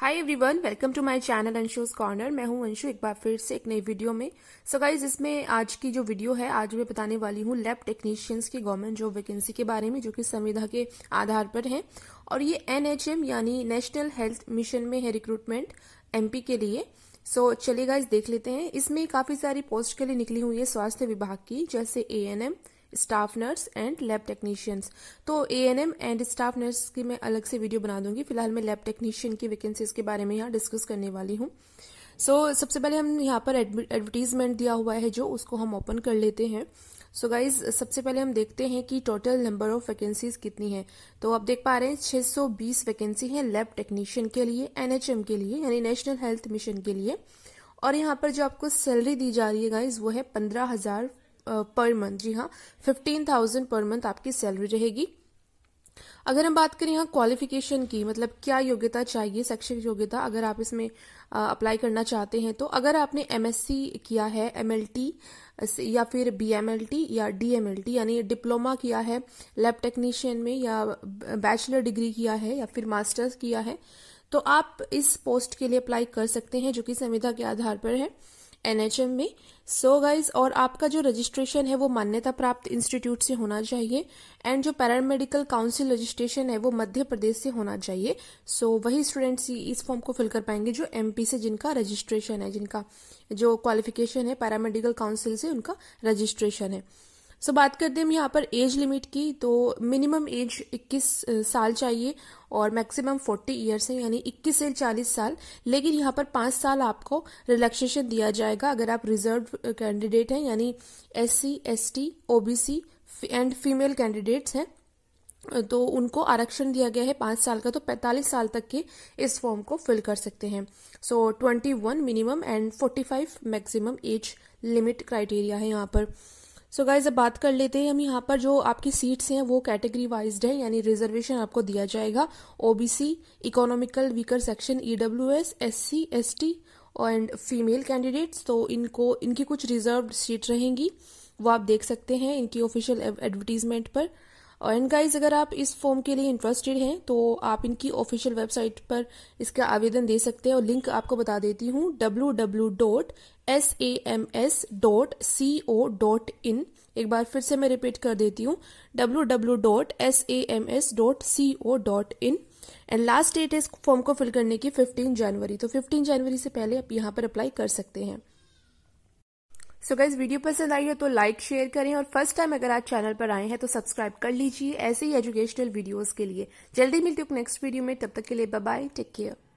hi everyone welcome to my channel Anshu's corner मैं हूं अंशु एक बार फिर से एक नई वीडियो में सो so गाइज इसमें आज की जो वीडियो है आज मैं बताने वाली हूं लैब टेक्नीशियंस की गवर्नमेंट जॉब वैकेंसी के बारे में जो कि संविधा के आधार पर है और ये एनएचएम यानी नेशनल हेल्थ मिशन में है रिक्रूटमेंट एमपी के लिए सो so, चलिए गाइज देख लेते हैं इसमें काफी सारी पोस्ट के लिए निकली हुई है स्वास्थ्य विभाग की जैसे a staff nurse and lab technicians तो A N M and staff nurse की मैं अलग से वीडियो बना दूंगी फिलहाल मैं लैब टेक्नीशियन की वैकेंसीज के बारे में यहाँ डिस्कस करने वाली हूँ सो so, सबसे पहले हम यहाँ पर एडवर्टीजमेंट दिया हुआ है जो उसको हम ओपन कर लेते हैं सो so गाइज सबसे पहले हम देखते हैं कि टोटल नंबर ऑफ वैकेंसीज कितनी है तो आप देख पा रहे हैं 620 वैकेंसी है लैब टेक्नीशियन के लिए एनएचएम के लिए यानी नेशनल हेल्थ मिशन के लिए और यहाँ पर जो आपको सैलरी दी जा रही है गाइज वो है पंद्रह हजार पर मंथ जी हाँ फिफ्टीन थाउजेंड पर मंथ आपकी सैलरी रहेगी अगर हम बात करें यहाँ क्वालिफिकेशन की मतलब क्या योग्यता चाहिए शैक्षिक योग्यता अगर आप इसमें अप्लाई करना चाहते हैं तो अगर आपने एमएससी किया है एमएलटी या फिर बीएमएलटी या डीएमएलटी यानी डिप्लोमा किया है लैब टेक्नीशियन में या बैचलर डिग्री किया है या फिर मास्टर्स किया है तो आप इस पोस्ट के लिए अप्लाई कर सकते हैं जो कि संविधा के आधार पर है एनएचएम में सो so गाइज और आपका जो रजिस्ट्रेशन है वो मान्यता प्राप्त इंस्टीट्यूट से होना चाहिए एंड जो पैरामेडिकल काउंसिल रजिस्ट्रेशन है वो मध्य प्रदेश से होना चाहिए सो so, वही स्टूडेंट्स इस फॉर्म को फिल कर पाएंगे जो एमपी से जिनका रजिस्ट्रेशन है जिनका जो क्वालिफिकेशन है पैरामेडिकल काउंसिल से उनका रजिस्ट्रेशन है सो so, बात करते हैं हम यहाँ पर एज लिमिट की तो मिनिमम एज 21 साल चाहिए और मैक्सिमम 40 ईयर्स है यानी 21 से 40 साल लेकिन यहाँ पर पांच साल आपको रिलैक्सेशन दिया जाएगा अगर आप रिजर्व कैंडिडेट हैं यानी S C S T O B C and female candidates हैं तो उनको आरक्षण दिया गया है पांच साल का तो पैंतालीस साल तक के इस फॉर्म को फिल कर सकते हैं so twenty one minimum and forty five maximum age limit criteria है यहाँ पर सो गाइज अब बात कर लेते हैं हम यहाँ पर जो आपकी सीट्स हैं वो कैटेगरी वाइज है यानी रिजर्वेशन आपको दिया जाएगा OBC economical weaker section E W S S C S T and female candidates तो इनको इनकी कुछ रिजर्व सीट रहेंगी वो आप देख सकते हैं इनकी ऑफिशियल एडवर्टीजमेंट पर एंड गाइज अगर आप इस फॉर्म के लिए इंटरेस्टेड हैं तो आप इनकी ऑफिशियल वेबसाइट पर इसका आवेदन दे सकते हैं और लिंक आपको बता देती हूँ W W dot S A M S dot C O dot in एक बार फिर से मैं रिपीट कर देती हूँ W W dot S A M S dot C O dot in and last date इस फॉर्म को फिल करने की 15 जनवरी तो 15 जनवरी से पहले आप यहाँ पर अप्लाई कर सकते हैं सो गाइज वीडियो पसंद आई है तो लाइक शेयर करें और फर्स्ट टाइम अगर आप चैनल पर आए हैं तो सब्सक्राइब कर लीजिए ऐसे ही एजुकेशनल वीडियोस के लिए जल्दी मिलती हूँ नेक्स्ट वीडियो में तब तक के लिए बाय टेक केयर